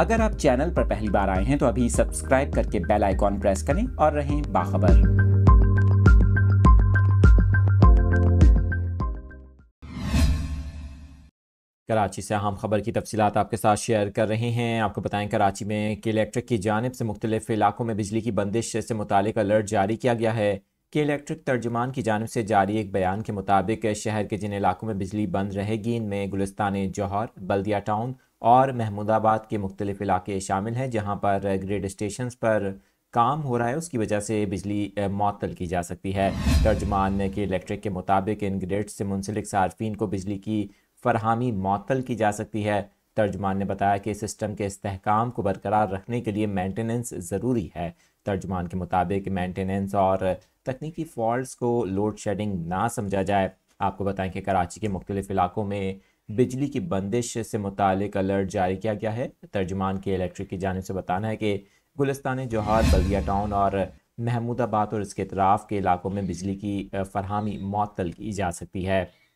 अगर आप चैनल पर पहली बार आए हैं तो अभी सब्सक्राइब करके बेल आइकॉन प्रेस करें और रहें बाखबर कराची से अहम खबर की तफसीत आपके साथ शेयर कर रहे हैं आपको बताएं कराची में के इलेक्ट्रिक की जानब से मुख्तलिफ इलाकों में बिजली की बंदिश से मुतल अलर्ट जारी किया गया है के इलेक्ट्रिक तर्जुमान की जानब से जारी एक बयान के मुताबिक शहर के जिन इलाकों में बिजली बंद रहेगी इनमें गुलस्तान जौहर बल्दिया टाउन और महमूदाबाद के मुख्तलिफ़ इलाके शामिल हैं जहाँ पर ग्रेड स्टेशन पर काम हो रहा है उसकी वजह से बिजली मअतल की जा सकती है तर्जमान के इलेक्ट्रिक के मुताबिक इन ग्रेड से मुंसलिक सार्फिन को बिजली की फरहमी मअतल की जा सकती है तर्जमान ने बताया कि सिस्टम के इसकाम को बरकरार रखने के लिए मेंटेनेंस ज़रूरी है तर्जमान के मुताबिक मेंटेनेंस और तकनीकी फॉल्ट को लोड शेडिंग ना समझा जाए आपको बताएं कि कराची के मुख्तलिफ़ इलाकों में बिजली की बंदिश से मुतक अलर्ट जारी किया गया है तर्जमान के इलेक्ट्रिक की जानब से बताना है कि गुलस्तान जोहार बल्दिया टाउन और महमूदाबाद और इसके अतराफ़ के इलाकों में बिजली की फरहमी मअतल की जा सकती है